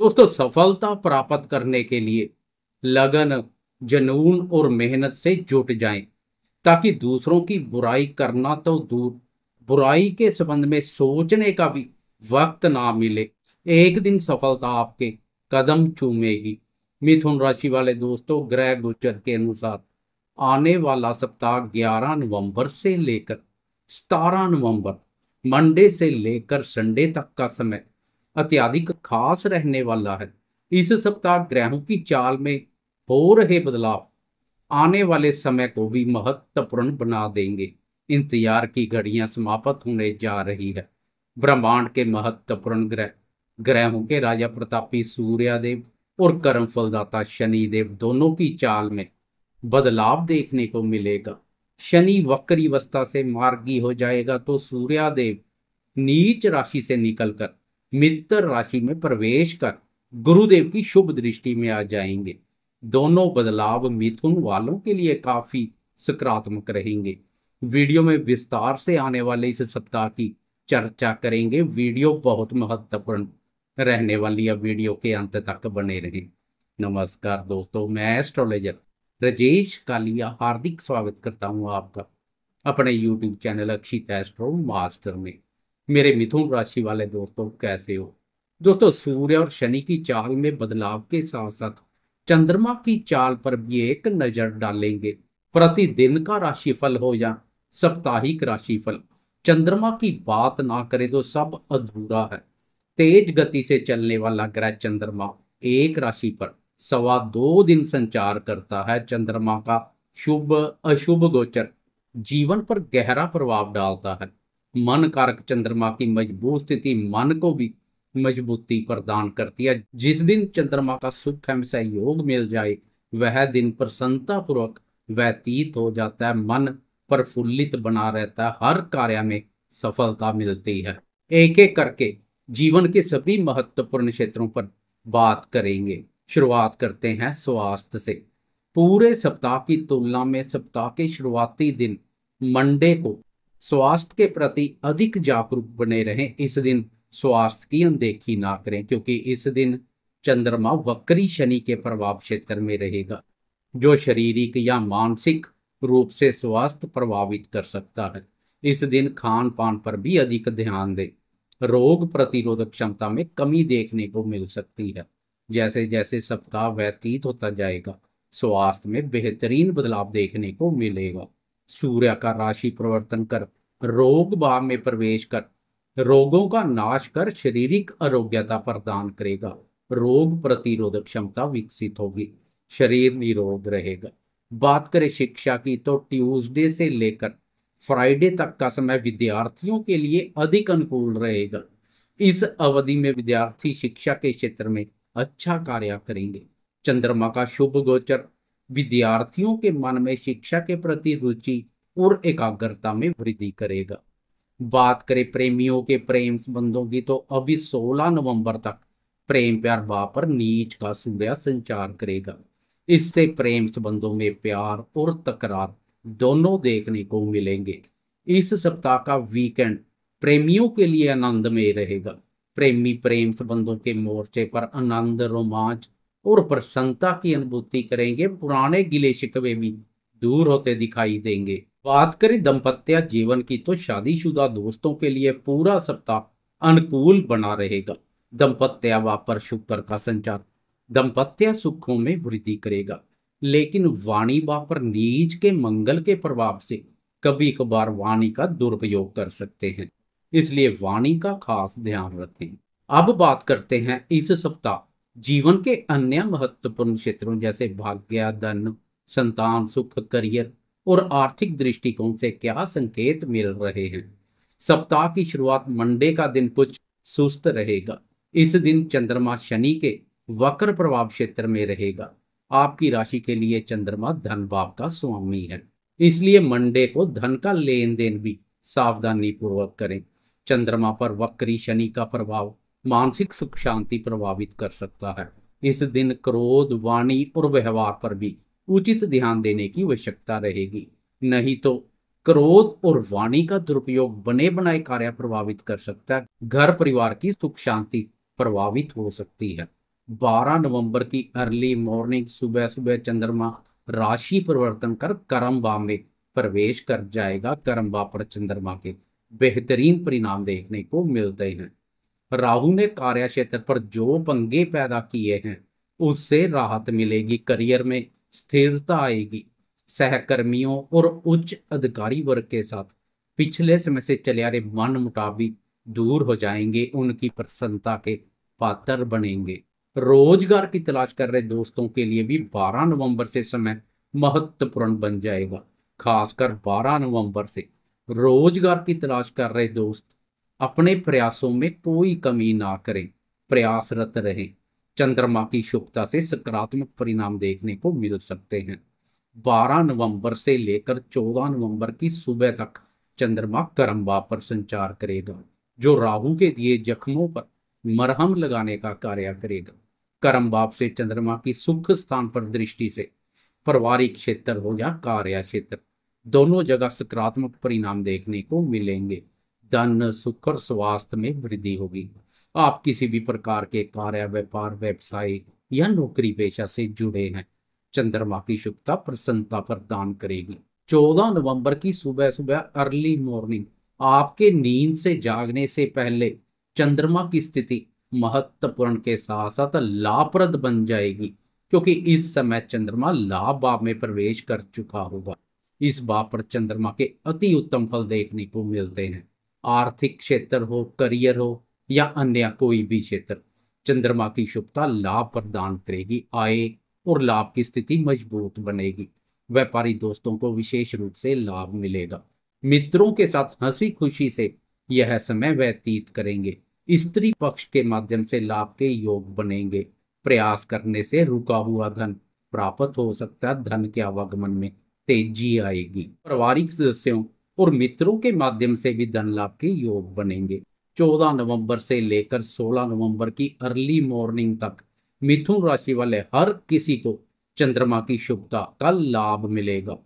दोस्तों सफलता प्राप्त करने के लिए लगन जनून और मेहनत से जुट जाएं ताकि दूसरों की बुराई करना तो दूर बुराई के संबंध में सोचने का भी वक्त ना मिले एक दिन सफलता आपके कदम चूमेगी मिथुन राशि वाले दोस्तों ग्रह गोचर के अनुसार आने वाला सप्ताह 11 नवंबर से लेकर 17 नवंबर मंडे से लेकर संडे तक का समय अत्याधिक खास रहने वाला है इस सप्ताह ग्रहों की चाल में हो रहे बदलाव आने वाले समय को भी महत्वपूर्ण बना देंगे इंतजार की घड़ियां समाप्त होने जा रही है ब्रह्मांड के महत्वपूर्ण ग्रह ग्रहों के राजा प्रतापी सूर्यादेव और कर्म फलदाता शनिदेव दोनों की चाल में बदलाव देखने को मिलेगा शनि वक्री अवस्था से मार्गी हो जाएगा तो सूर्यादेव नीच राशि से निकलकर मित्र राशि में प्रवेश कर गुरुदेव की शुभ दृष्टि में आ जाएंगे दोनों बदलाव मिथुन वालों के लिए काफी सकारात्मक रहेंगे वीडियो में विस्तार से आने वाले इस सप्ताह की चर्चा करेंगे वीडियो बहुत महत्वपूर्ण रहने वाली है वीडियो के अंत तक बने रहें नमस्कार दोस्तों मैं एस्ट्रोलॉजर राजेश कालिया हार्दिक स्वागत करता हूं आपका अपने YouTube channel Akshit astro master में मेरे मिथुन राशि वाले दोस्तों कैसे हो दोस्तों सूर्य और शनि की चाल में बदलाव के साथ साथ चंद्रमा की चाल पर भी एक नजर डालेंगे प्रतिदिन का राशिफल हो या साप्ताहिक राशिफल चंद्रमा की बात ना करें तो सब अधूरा है तेज गति से चलने वाला ग्रह चंद्रमा एक राशि पर सवा दो दिन संचार करता है चंद्रमा का शुभ अशुभ गोचर जीवन पर गहरा प्रभाव डालता है मन कारक चंद्रमा की मजबूत स्थिति मन को भी मजबूती प्रदान करती है जिस दिन चंद्रमा का सुख एवं सहयोग मिल जाए वह दिन प्रसन्नता पूर्वक व्यतीत हो जाता है मन प्रफुल्लित बना रहता है हर कार्य में सफलता मिलती है एक एक करके जीवन के सभी महत्वपूर्ण क्षेत्रों पर बात करेंगे शुरुआत करते हैं स्वास्थ्य से पूरे सप्ताह की तुलना में सप्ताह के शुरुआती दिन मंडे को स्वास्थ्य के प्रति अधिक जागरूक बने रहें इस दिन स्वास्थ्य की अनदेखी ना करें क्योंकि इस दिन चंद्रमा वक्री शनि के प्रभाव क्षेत्र में रहेगा जो शारीरिक या मानसिक रूप से स्वास्थ्य प्रभावित कर सकता है इस दिन खान पान पर भी अधिक ध्यान दें रोग प्रतिरोधक क्षमता में कमी देखने को मिल सकती है जैसे जैसे सप्ताह व्यतीत होता जाएगा स्वास्थ्य में बेहतरीन बदलाव देखने को मिलेगा सूर्य का राशि प्रवर्तन कर रोग भाव में प्रवेश कर रोगों का नाश कर शारीरिक आरोग्यता प्रदान करेगा रोग प्रतिरोधक क्षमता विकसित होगी शरीर निरोग रहेगा बात करें शिक्षा की तो ट्यूसडे से लेकर फ्राइडे तक का समय विद्यार्थियों के लिए अधिक अनुकूल रहेगा इस अवधि में विद्यार्थी शिक्षा के क्षेत्र में अच्छा कार्य करेंगे चंद्रमा का शुभ गोचर विद्यार्थियों के मन में शिक्षा के प्रति रुचि और एकाग्रता में वृद्धि करेगा बात करें प्रेमियों के प्रेम संबंधों की तो अभी 16 नवंबर तक प्रेम प्यार भाव पर नीच का सूर्य संचार करेगा इससे प्रेम संबंधों में प्यार और तकरार दोनों देखने को मिलेंगे इस सप्ताह का वीकेंड प्रेमियों के लिए आनंदमय रहेगा प्रेमी प्रेम संबंधों के मोर्चे पर आनंद रोमांच और प्रसन्नता की अनुभूति करेंगे पुराने गिले शिकवे भी दूर होते दिखाई देंगे बात करें दंपत्या जीवन की तो शादीशुदा दोस्तों के लिए पूरा सप्ताह अनुकूल बना रहेगा दंपत्या वापर शुक्र का संचार दंपत्या सुखों में वृद्धि करेगा लेकिन वाणी वापर नीच के मंगल के प्रभाव से कभी कभार वाणी का दुरुपयोग कर सकते हैं इसलिए वाणी का खास ध्यान रखें अब बात करते हैं इस सप्ताह जीवन के अन्य महत्वपूर्ण क्षेत्रों जैसे भाग्य धन संतान सुख करियर और आर्थिक दृष्टिकोण से क्या संकेत मिल रहे हैं सप्ताह की शुरुआत मंडे का दिन कुछ सुस्त रहेगा इस दिन चंद्रमा शनि के वक्र प्रभाव क्षेत्र में रहेगा आपकी राशि के लिए चंद्रमा धन भाव का स्वामी है इसलिए मंडे को धन का लेन देन भी सावधानी पूर्वक करें चंद्रमा पर वक्री शनि का प्रभाव मानसिक सुख शांति प्रभावित कर सकता है इस दिन क्रोध वाणी और व्यवहार पर भी उचित ध्यान देने की आवश्यकता रहेगी नहीं तो क्रोध और वाणी का दुरुपयोग बने बनाए कार्य प्रभावित कर सकता है घर परिवार की सुख शांति प्रभावित हो सकती है 12 नवंबर की अर्ली मॉर्निंग सुबह सुबह चंद्रमा राशि परिवर्तन कर बा में प्रवेश कर जाएगा बा पर चंद्रमा के बेहतरीन परिणाम देखने को मिलते हैं राहु ने कार्य क्षेत्र पर जो पंगे पैदा किए हैं उससे राहत मिलेगी करियर में स्थिरता आएगी सहकर्मियों और उच्च अधिकारी वर्ग के साथ पिछले समय से चले आ रहे मन मुटावी दूर हो जाएंगे उनकी प्रसन्नता के पात्र बनेंगे रोजगार की तलाश कर रहे दोस्तों के लिए भी 12 नवंबर से समय महत्वपूर्ण बन जाएगा खासकर 12 नवंबर से रोजगार की तलाश कर रहे दोस्त अपने प्रयासों में कोई कमी ना करें प्रयासरत रहें चंद्रमा की शुभता से सकारात्मक परिणाम देखने को मिल सकते हैं 12 नवंबर से लेकर 14 नवंबर की सुबह तक चंद्रमा करम्बा पर संचार करेगा जो राहु के दिए जख्मों पर मरहम लगाने का कार्य करेगा कर्म बाप से चंद्रमा की सुख स्थान पर दृष्टि से पारिवारिक क्षेत्र हो या कार्य क्षेत्र दोनों जगह सकारात्मक परिणाम देखने को मिलेंगे धन सुख और स्वास्थ्य में वृद्धि होगी आप किसी भी प्रकार के कार्य व्यापार व्यवसाय या नौकरी पेशा से जुड़े हैं चंद्रमा की शुभता प्रसन्नता प्रदान करेगी चौदह नवंबर की सुबह सुबह अर्ली मॉर्निंग आपके नींद से जागने से पहले चंद्रमा की स्थिति महत्वपूर्ण के साथ साथ लाभप्रद बन जाएगी क्योंकि इस समय चंद्रमा लाभ भाव में प्रवेश कर चुका होगा इस बाप पर चंद्रमा के अति उत्तम फल देखने को मिलते हैं आर्थिक क्षेत्र हो करियर हो या अन्य कोई भी क्षेत्र चंद्रमा की शुभता लाभ प्रदान करेगी आय और लाभ की स्थिति मजबूत बनेगी व्यापारी दोस्तों को विशेष रूप से लाभ मिलेगा मित्रों के साथ हंसी खुशी से यह समय व्यतीत करेंगे स्त्री पक्ष के माध्यम से लाभ के योग बनेंगे प्रयास करने से रुका हुआ धन प्राप्त हो सकता है धन के आवागमन में तेजी आएगी पारिवारिक सदस्यों और मित्रों के माध्यम से भी धन लाभ के योग बनेंगे 14 नवंबर से लेकर 16 नवंबर की अर्ली मॉर्निंग तक मिथुन राशि वाले हर किसी को चंद्रमा की शुभता का लाभ मिलेगा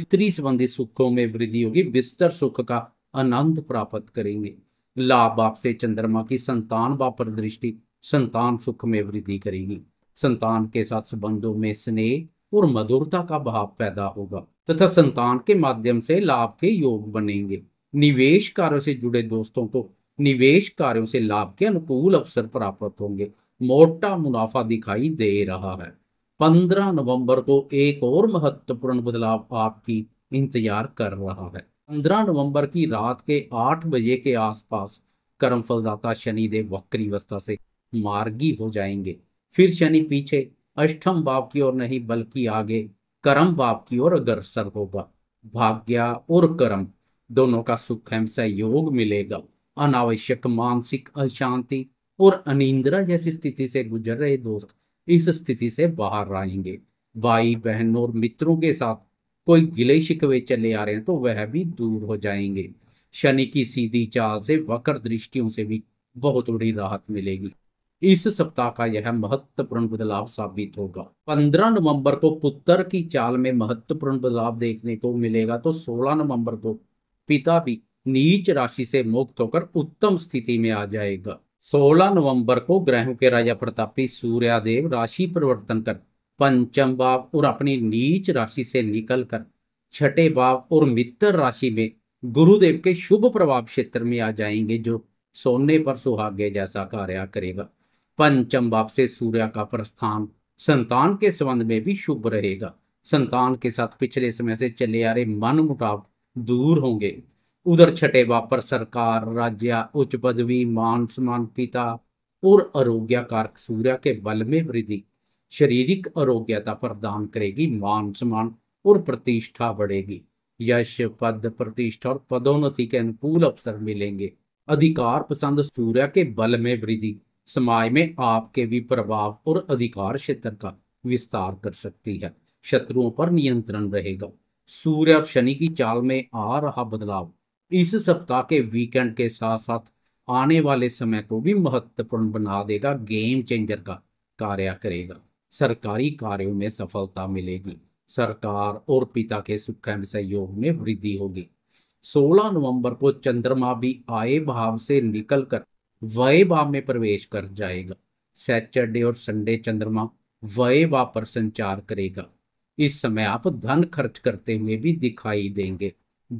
स्त्री संबंधी सुखों में वृद्धि होगी बिस्तर सुख का आनंद प्राप्त करेंगे लाभ आपसे चंद्रमा की संतान वापर दृष्टि संतान सुख में वृद्धि करेगी संतान के साथ संबंधों में स्नेह और मधुरता का भाव पैदा होगा तथा संतान के माध्यम से लाभ के योग बनेंगे निवेश कार्यों से जुड़े दोस्तों को निवेश कार्यों से लाभ के अनुकूल अवसर प्राप्त होंगे मोटा मुनाफा दिखाई दे रहा है पंद्रह नवंबर को एक और महत्वपूर्ण बदलाव आपकी इंतजार कर रहा है पंद्रह नवंबर की रात के आठ बजे के आसपास कर्म फलदाता शनिदेव वक्री अवस्था से मार्गी हो जाएंगे फिर शनि पीछे अष्टम भाव की ओर नहीं बल्कि आगे कर्म भाव की ओर अग्रसर होगा भाग्य और कर्म दोनों का सुख एवं सहयोग मिलेगा अनावश्यक मानसिक अशांति और अनिंद्रा जैसी स्थिति से गुजर रहे दोस्त इस स्थिति से बाहर आएंगे भाई बहन और मित्रों के साथ कोई गिले शिकवे चले आ रहे हैं तो वह भी दूर हो जाएंगे शनि की सीधी चाल से वक्र दृष्टियों से भी बहुत बड़ी राहत मिलेगी इस सप्ताह का यह महत्वपूर्ण बदलाव साबित होगा 15 नवंबर को पुत्र की चाल में महत्वपूर्ण बदलाव देखने को मिलेगा तो 16 नवंबर को पिता भी नीच राशि से मुक्त होकर उत्तम स्थिति में आ जाएगा 16 नवंबर को ग्रहों के राजा प्रतापी सूर्यादेव राशि परिवर्तन कर पंचम भाव और अपनी नीच राशि से निकलकर छठे भाव और मित्र राशि में गुरुदेव के शुभ प्रभाव क्षेत्र में आ जाएंगे जो सोने पर सुहागे जैसा कार्य करेगा पंचम भाव से सूर्य का प्रस्थान संतान के संबंध में भी शुभ रहेगा संतान के साथ पिछले समय से चले आ रहे मन मुटाव दूर होंगे उधर छठे भाव पर सरकार राज्य उच्च पदवी मान सम्मान पिता और आरोग्य कारक सूर्य के बल में वृद्धि शारीरिक आरोग्यता प्रदान करेगी मान सम्मान और प्रतिष्ठा बढ़ेगी यश पद प्रतिष्ठा और पदोन्नति के अनुकूल अवसर मिलेंगे अधिकार पसंद सूर्य के बल में वृद्धि समाज में आपके भी प्रभाव और अधिकार क्षेत्र का विस्तार कर सकती है शत्रुओं पर नियंत्रण रहेगा सूर्य और शनि की चाल में आ रहा बदलाव इस सप्ताह के वीकेंड के साथ साथ आने वाले समय को भी महत्वपूर्ण बना देगा गेम चेंजर का कार्य करेगा सरकारी कार्यों में सफलता मिलेगी सरकार और पिता के सुख सहयोग में वृद्धि होगी 16 नवंबर को चंद्रमा भी आए भाव से निकलकर वय भाव में प्रवेश कर जाएगा सैटरडे और संडे चंद्रमा वय भाव पर संचार करेगा इस समय आप धन खर्च करते हुए भी दिखाई देंगे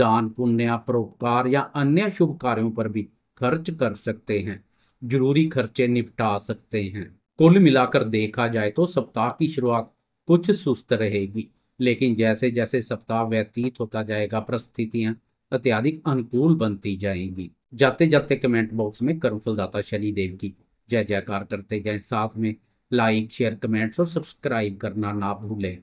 दान पुण्य परोपकार या अन्य शुभ कार्यों पर भी खर्च कर सकते हैं जरूरी खर्चे निपटा सकते हैं कुल मिलाकर देखा जाए तो सप्ताह की शुरुआत कुछ सुस्त रहेगी लेकिन जैसे जैसे सप्ताह व्यतीत होता जाएगा परिस्थितियां अत्यधिक अनुकूल बनती जाएंगी जाते जाते कमेंट बॉक्स में फुलदाता शनिदेव की जय जयकार करते जाएं साथ में लाइक शेयर कमेंट्स और सब्सक्राइब करना ना भूलें